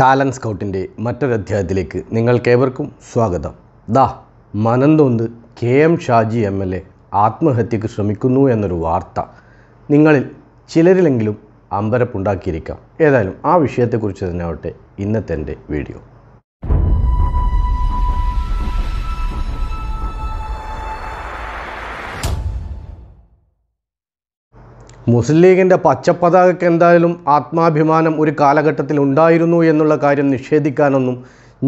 talent സ്കൗട്ടിൻ്റെ മറ്റൊരധ്യായത്തിലേക്ക് നിങ്ങൾക്കേവർക്കും സ്വാഗതം ദാ മനന്തോന്ത് K M Shaji M L A ആത്മഹത്യക്ക് ശ്രമിക്കുന്നു എന്നൊരു വാർത്ത നിങ്ങളിൽ ചിലരിലെങ്കിലും അമ്പരപ്പുണ്ടാക്കിയിരിക്കാം ഏതായാലും ആ വിഷയത്തെക്കുറിച്ച് തന്നെ ആവട്ടെ ഇന്നത്തെ എൻ്റെ വീഡിയോ മുസ്ലിം ലീഗിൻ്റെ പച്ചപ്പതാകക്ക് എന്തായാലും ആത്മാഭിമാനം ഒരു കാലഘട്ടത്തിൽ ഉണ്ടായിരുന്നു എന്നുള്ള കാര്യം നിഷേധിക്കാനൊന്നും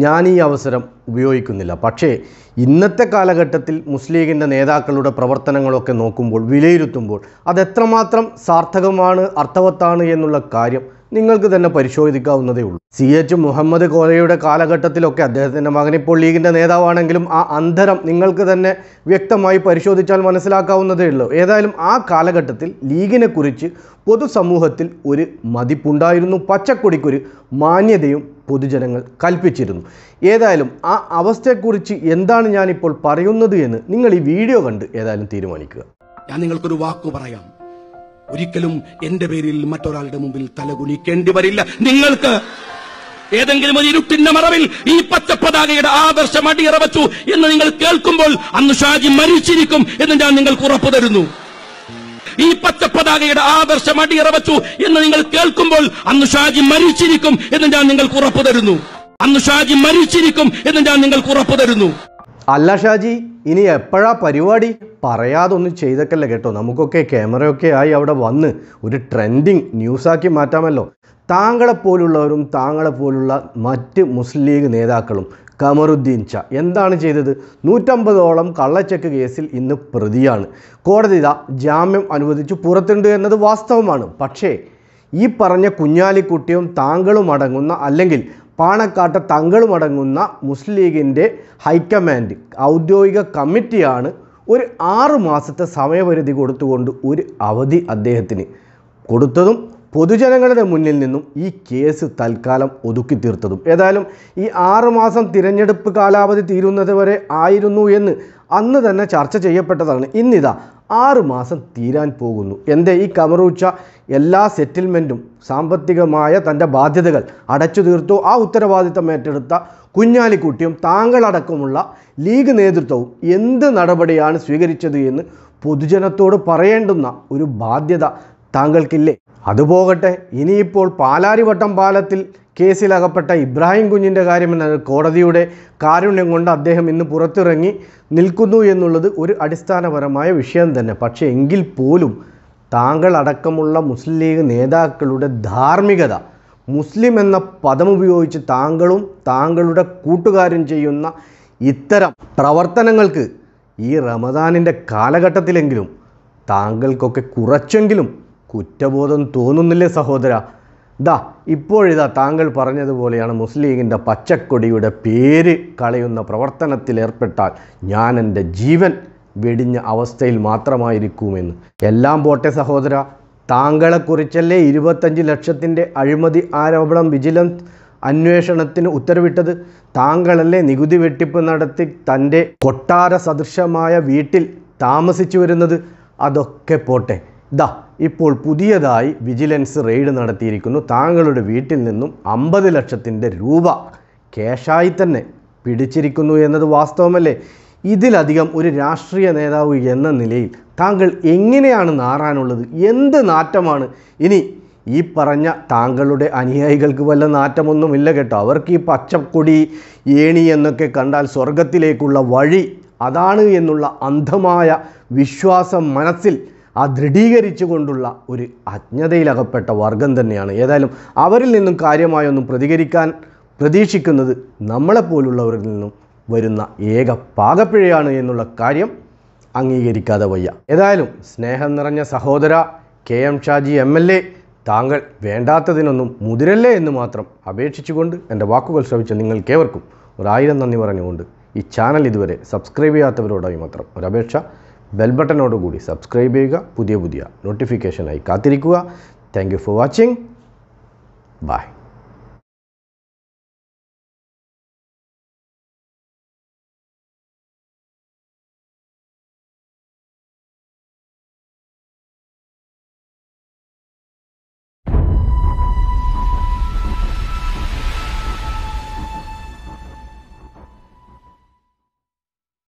ഞാൻ ഈ അവസരം ഉപയോഗിക്കുന്നില്ല പക്ഷേ ഇന്നത്തെ കാലഘട്ടത്തിൽ മുസ്ലിം ലീഗിൻ്റെ നേതാക്കളുടെ പ്രവർത്തനങ്ങളൊക്കെ നോക്കുമ്പോൾ വിലയിരുത്തുമ്പോൾ അതെത്രമാത്രം സാർത്ഥകമാണ് അർത്ഥവത്താണ് എന്നുള്ള കാര്യം നിങ്ങൾക്ക് തന്നെ പരിശോധിക്കാവുന്നതേ ഉള്ളൂ സി എച്ച് മുഹമ്മദ് കോലയുടെ കാലഘട്ടത്തിലൊക്കെ അദ്ദേഹത്തിൻ്റെ മകൻ ഇപ്പോൾ ലീഗിൻ്റെ നേതാവാണെങ്കിലും ആ അന്തരം നിങ്ങൾക്ക് തന്നെ വ്യക്തമായി പരിശോധിച്ചാൽ മനസ്സിലാക്കാവുന്നതേ ഉള്ളൂ ഏതായാലും ആ കാലഘട്ടത്തിൽ ലീഗിനെക്കുറിച്ച് പൊതുസമൂഹത്തിൽ ഒരു മതിപ്പുണ്ടായിരുന്നു പച്ചക്കൊടിക്കൊരു മാന്യതയും പൊതുജനങ്ങൾ കൽപ്പിച്ചിരുന്നു ഏതായാലും ആ അവസ്ഥയെക്കുറിച്ച് എന്താണ് ഞാനിപ്പോൾ പറയുന്നത് എന്ന് നിങ്ങൾ ഈ വീഡിയോ കണ്ട് ഏതായാലും തീരുമാനിക്കുക ഞാൻ നിങ്ങൾക്കൊരു വാക്കു പറയാം ഒരിക്കലും എന്റെ പേരിൽ മറ്റൊരാളുടെ മുമ്പിൽ തലകുനിക്കേണ്ടി വരില്ല നിങ്ങൾക്ക് ഏതെങ്കിലും ഒരു ഇരുട്ടിന്റെ മറവിൽ ഈ പച്ചപ്പതാകയുടെ ആദർശം അടിയറവച്ചു എന്ന് നിങ്ങൾ കേൾക്കുമ്പോൾ അന്ന് ഷാജി മരിച്ചിരിക്കും എന്ന് ഞാൻ നിങ്ങൾക്ക് ഉറപ്പു തരുന്നു ഈ പച്ച പതാകയുടെ ആദർശം അടിയറ വച്ചു എന്ന് നിങ്ങൾ കേൾക്കുമ്പോൾ അന്ന് ഷാജി മരിച്ചിരിക്കും എന്ന് ഞാൻ നിങ്ങൾക്ക് ഉറപ്പു തരുന്നു അന്ന് ഷാജി മരിച്ചിരിക്കും എന്ന് ഞാൻ നിങ്ങൾക്ക് ഉറപ്പു തരുന്നു അല്ല ഷാജി ഇനി എപ്പോഴാ പരിപാടി ഒന്നും ചെയ്തക്കല്ലേ കേട്ടോ നമുക്കൊക്കെ ക്യാമറയൊക്കെ ആയി അവിടെ വന്ന് ഒരു ട്രെൻഡിങ് ന്യൂസാക്കി മാറ്റാമല്ലോ താങ്കളെപ്പോലുള്ളവരും താങ്കളെപ്പോലുള്ള മറ്റ് മുസ്ലിം ലീഗ് നേതാക്കളും കമറുദ്ദീൻ ഷാ എന്താണ് ചെയ്തത് നൂറ്റമ്പതോളം കള്ളച്ചെക്ക് കേസിൽ ഇന്ന് പ്രതിയാണ് കോടതി ഇതാ ജാമ്യം അനുവദിച്ചു പുറത്തുണ്ട് എന്നത് വാസ്തവമാണ് പക്ഷേ ഈ പറഞ്ഞ കുഞ്ഞാലിക്കുട്ടിയും താങ്കളും അടങ്ങുന്ന അല്ലെങ്കിൽ പാണക്കാട്ട തങ്കളും അടങ്ങുന്ന മുസ്ലിം ലീഗിൻ്റെ ഹൈക്കമാൻഡ് ഔദ്യോഗിക കമ്മിറ്റിയാണ് ഒരു ആറു മാസത്തെ സമയപരിധി കൊടുത്തുകൊണ്ട് ഒരു അവധി അദ്ദേഹത്തിന് കൊടുത്തതും പൊതുജനങ്ങളുടെ മുന്നിൽ നിന്നും ഈ കേസ് തൽക്കാലം ഒതുക്കി തീർത്തതും ഏതായാലും ഈ ആറുമാസം തിരഞ്ഞെടുപ്പ് കാലാവധി തീരുന്നത് വരെ ആയിരുന്നു എന്ന് അന്ന് തന്നെ ചർച്ച ചെയ്യപ്പെട്ടതാണ് ഇന്നിതാ ആറുമാസം തീരാൻ പോകുന്നു എൻ്റെ ഈ കമറൂച്ച എല്ലാ സെറ്റിൽമെൻറ്റും സാമ്പത്തികമായ തൻ്റെ ബാധ്യതകൾ അടച്ചു തീർത്തു ആ ഉത്തരവാദിത്തം ഏറ്റെടുത്ത കുഞ്ഞാലിക്കുട്ടിയും താങ്കളടക്കമുള്ള ലീഗ് നേതൃത്വവും എന്ത് നടപടിയാണ് സ്വീകരിച്ചത് എന്ന് പൊതുജനത്തോട് പറയേണ്ടുന്ന ഒരു ബാധ്യത താങ്കൾക്കില്ലേ അതുപോകട്ടെ ഇനിയിപ്പോൾ പാലാരിവട്ടം പാലത്തിൽ കേസിലകപ്പെട്ട ഇബ്രാഹിം കുഞ്ഞിൻ്റെ കാര്യമെന്ന കോടതിയുടെ കാരുണ്യം കൊണ്ട് അദ്ദേഹം ഇന്ന് പുറത്തിറങ്ങി നിൽക്കുന്നു എന്നുള്ളത് ഒരു അടിസ്ഥാനപരമായ വിഷയം തന്നെ പക്ഷേ എങ്കിൽ പോലും താങ്കൾ അടക്കമുള്ള മുസ്ലിം ലീഗ് നേതാക്കളുടെ ധാർമ്മികത മുസ്ലിം എന്ന പദം ഉപയോഗിച്ച് താങ്കളും താങ്കളുടെ കൂട്ടുകാരും ചെയ്യുന്ന ഇത്തരം പ്രവർത്തനങ്ങൾക്ക് ഈ റമദാനിൻ്റെ കാലഘട്ടത്തിലെങ്കിലും താങ്കൾക്കൊക്കെ കുറച്ചെങ്കിലും കുറ്റബോധം തോന്നുന്നില്ലേ സഹോദര ദാ ഇപ്പോഴിതാ താങ്കൾ പറഞ്ഞതുപോലെയാണ് മുസ്ലിങ്ങിൻ്റെ പച്ചക്കൊടിയുടെ പേര് കളയുന്ന പ്രവർത്തനത്തിലേർപ്പെട്ടാൽ ഞാൻ എൻ്റെ ജീവൻ വെടിഞ്ഞ അവസ്ഥയിൽ മാത്രമായിരിക്കുമെന്ന് എല്ലാം പോട്ടെ സഹോദര താങ്കളെക്കുറിച്ചല്ലേ ഇരുപത്തഞ്ച് ലക്ഷത്തിൻ്റെ അഴിമതി ആരോപണം വിജിലൻസ് അന്വേഷണത്തിന് ഉത്തരവിട്ടത് താങ്കളല്ലേ നികുതി വെട്ടിപ്പ് നടത്തി തൻ്റെ കൊട്ടാര സദൃശമായ വീട്ടിൽ താമസിച്ചു വരുന്നത് അതൊക്കെ പോട്ടെ ദാ ഇപ്പോൾ പുതിയതായി വിജിലൻസ് റെയ്ഡ് നടത്തിയിരിക്കുന്നു താങ്കളുടെ വീട്ടിൽ നിന്നും അമ്പത് ലക്ഷത്തിൻ്റെ രൂപ ക്യാഷായി തന്നെ പിടിച്ചിരിക്കുന്നു എന്നത് വാസ്തവമല്ലേ ഇതിലധികം ഒരു രാഷ്ട്രീയ നേതാവ് എന്ന നിലയിൽ താങ്കൾ എങ്ങനെയാണ് നാറാനുള്ളത് എന്ത് നാറ്റമാണ് ഇനി ഈ പറഞ്ഞ താങ്കളുടെ അനുയായികൾക്ക് വല്ല നാറ്റമൊന്നുമില്ല കേട്ടോ അവർക്ക് ഈ പച്ചക്കൊടി ഏണി എന്നൊക്കെ കണ്ടാൽ സ്വർഗത്തിലേക്കുള്ള വഴി അതാണ് എന്നുള്ള അന്ധമായ വിശ്വാസം മനസ്സിൽ ആ ദൃഢീകരിച്ചു കൊണ്ടുള്ള ഒരു അജ്ഞതയിലകപ്പെട്ട വർഗം തന്നെയാണ് ഏതായാലും അവരിൽ നിന്നും കാര്യമായൊന്നും പ്രതികരിക്കാൻ പ്രതീക്ഷിക്കുന്നത് നമ്മളെപ്പോലുള്ളവരിൽ നിന്നും വരുന്ന ഏക പാകപ്പിഴയാണ് എന്നുള്ള കാര്യം അംഗീകരിക്കാതെ വയ്യ ഏതായാലും സ്നേഹം നിറഞ്ഞ സഹോദര K M Shaji M L A താങ്കൾ വേണ്ടാത്തതിനൊന്നും മുതിരല്ലേ എന്ന് മാത്രം അപേക്ഷിച്ചുകൊണ്ട് എൻ്റെ വാക്കുകൾ ശ്രമിച്ച നിങ്ങൾക്കേവർക്കും ഒരായിരം നന്ദി പറഞ്ഞുകൊണ്ട് ഈ ചാനൽ ഇതുവരെ സബ്സ്ക്രൈബ് ചെയ്യാത്തവരോടായി മാത്രം ഒരപേക്ഷ ബെൽബട്ടനോടുകൂടി സബ്സ്ക്രൈബ് ചെയ്യുക പുതിയ പുതിയ നോട്ടിഫിക്കേഷനായി കാത്തിരിക്കുക thank you for watching by